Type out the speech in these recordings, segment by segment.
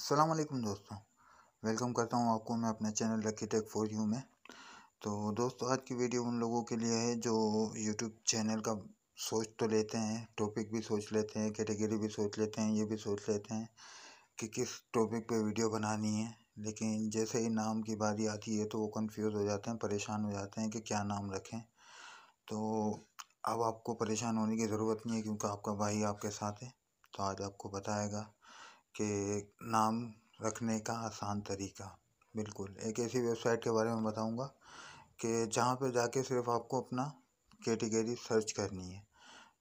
असलम दोस्तों वेलकम करता हूँ आपको मैं अपने channel Lucky Tech for You में तो दोस्तों आज की वीडियो उन लोगों के लिए है जो यूट्यूब चैनल का सोच तो लेते हैं टॉपिक भी सोच लेते हैं कैटेगरी भी सोच लेते हैं ये भी सोच लेते हैं कि किस टॉपिक पे वीडियो बनानी है लेकिन जैसे ही नाम की बारी आती है तो वो कन्फ्यूज़ हो जाते हैं परेशान हो जाते हैं कि क्या नाम रखें तो अब आपको परेशान होने की ज़रूरत नहीं है क्योंकि आपका भाई आपके साथ है तो आज आपको बताएगा के नाम रखने का आसान तरीका बिल्कुल एक ऐसी वेबसाइट के बारे में बताऊँगा कि जहाँ पर जाके सिर्फ आपको अपना कैटेगरी सर्च करनी है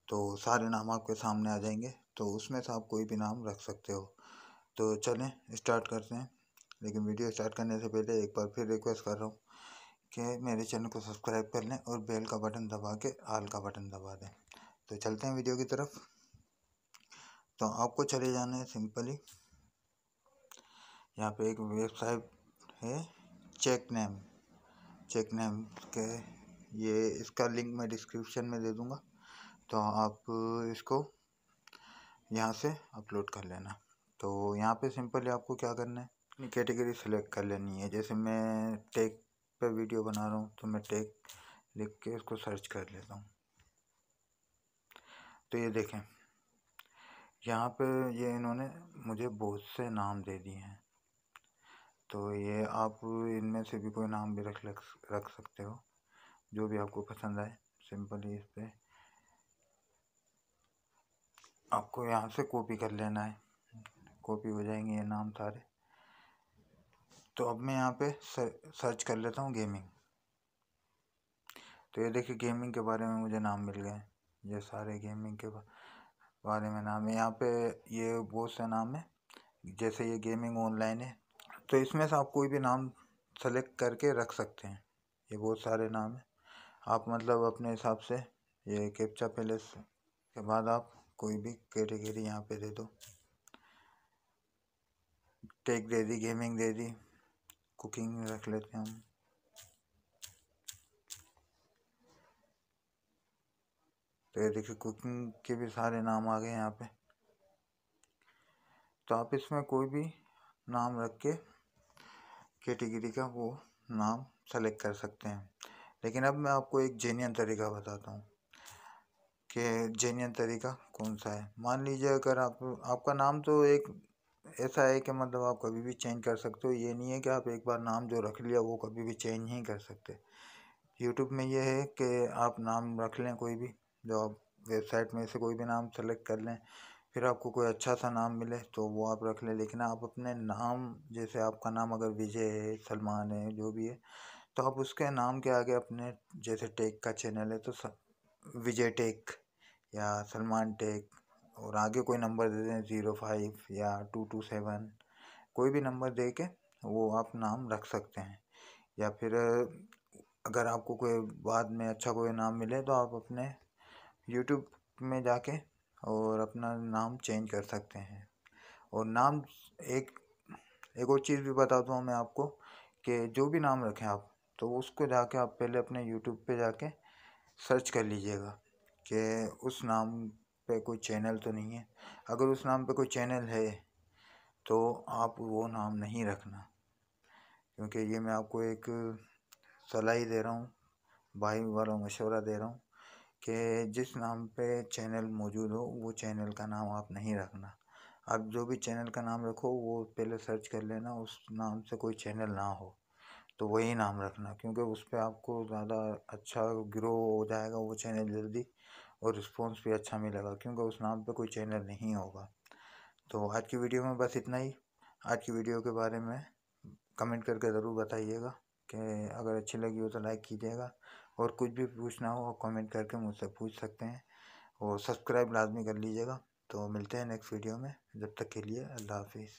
तो सारे नाम आपके सामने आ जाएंगे तो उसमें से आप कोई भी नाम रख सकते हो तो चलें स्टार्ट करते हैं लेकिन वीडियो स्टार्ट करने से पहले एक बार फिर रिक्वेस्ट कर रहा हूँ कि मेरे चैनल को सब्सक्राइब कर लें और बेल का बटन दबा के आल का बटन दबा दें तो चलते हैं वीडियो की तरफ तो आपको चले जाना है सिंपली यहाँ पे एक वेबसाइट है चेक नेम चेक नेम के ये इसका लिंक मैं डिस्क्रिप्शन में दे दूँगा तो आप इसको यहाँ से अपलोड कर लेना तो यहाँ पे सिंपली आपको क्या करना है अपनी कैटेगरी सेलेक्ट कर लेनी है जैसे मैं टेक पे वीडियो बना रहा हूँ तो मैं टेक लिख के इसको सर्च कर लेता हूँ तो ये देखें यहाँ पे ये इन्होंने मुझे बहुत से नाम दे दिए हैं तो ये आप इनमें से भी कोई नाम भी रख रख सकते हो जो भी आपको पसंद आए सिंपली इस पर आपको यहाँ से कॉपी कर लेना है कॉपी हो जाएंगे ये नाम सारे तो अब मैं यहाँ पे सर्च कर लेता हूँ गेमिंग तो ये देखिए गेमिंग के बारे में मुझे नाम मिल गए ये सारे गेमिंग के बारे में नाम है यहाँ पे ये बहुत से नाम है जैसे ये गेमिंग ऑनलाइन है तो इसमें से आप कोई भी नाम सेलेक्ट करके रख सकते हैं ये बहुत सारे नाम हैं आप मतलब अपने हिसाब से ये कैप्चा पैलेस के बाद आप कोई भी कैटेगरी यहाँ पे दे दो टेक दे दी गेमिंग दे दी कुकिंग रख लेते हैं हम तो ये देखिए कुकिंग के भी सारे नाम आ गए यहाँ पे तो आप इसमें कोई भी नाम रख के कैटेगरी का वो नाम सेलेक्ट कर सकते हैं लेकिन अब मैं आपको एक जेन्यन तरीका बताता हूँ कि जेन्यन तरीका कौन सा है मान लीजिए अगर आप आपका नाम तो एक ऐसा है कि मतलब आप कभी भी चेंज कर सकते हो ये नहीं है कि आप एक बार नाम जो रख लिया वो कभी भी चेंज नहीं कर सकते यूट्यूब में ये है कि आप नाम रख लें कोई भी जो आप वेबसाइट में से कोई भी नाम सेलेक्ट कर लें फिर आपको कोई अच्छा सा नाम मिले तो वो आप रख लें लेकिन आप अपने नाम जैसे आपका नाम अगर विजय है सलमान है जो भी है तो आप उसके नाम के आगे अपने जैसे टेक का चैनल है तो विजय टेक या सलमान टेक और आगे कोई नंबर दे दें ज़ीरो फाइव या टू टू सेवन कोई भी नंबर दे के वो आप नाम रख सकते हैं या फिर अगर आपको कोई बाद में अच्छा कोई नाम मिले तो आप अपने यूट्यूब में जाके और अपना नाम चेंज कर सकते हैं और नाम एक एक और चीज़ भी बता दूँ मैं आपको कि जो भी नाम रखें आप तो उसको जाके आप पहले अपने यूट्यूब पे जाके सर्च कर लीजिएगा कि उस नाम पे कोई चैनल तो नहीं है अगर उस नाम पे कोई चैनल है तो आप वो नाम नहीं रखना क्योंकि ये मैं आपको एक सलाह ही दे रहा हूँ भाई वालों मशवरा दे रहा हूँ कि जिस नाम पे चैनल मौजूद हो वो चैनल का नाम आप नहीं रखना आप जो भी चैनल का नाम रखो वो पहले सर्च कर लेना उस नाम से कोई चैनल ना हो तो वही नाम रखना क्योंकि उस पर आपको ज़्यादा अच्छा ग्रो हो जाएगा वो चैनल जल्दी और रिस्पॉन्स भी अच्छा मिलेगा क्योंकि उस नाम पर कोई चैनल नहीं होगा तो आज की वीडियो में बस इतना ही आज की वीडियो के बारे में कमेंट करके ज़रूर बताइएगा कि अगर अच्छी लगी हो तो लाइक कीजिएगा और कुछ भी पूछना हो कमेंट करके मुझसे पूछ सकते हैं और सब्सक्राइब लाजमी कर लीजिएगा तो मिलते हैं नेक्स्ट वीडियो में जब तक के लिए अल्लाह हाफिज़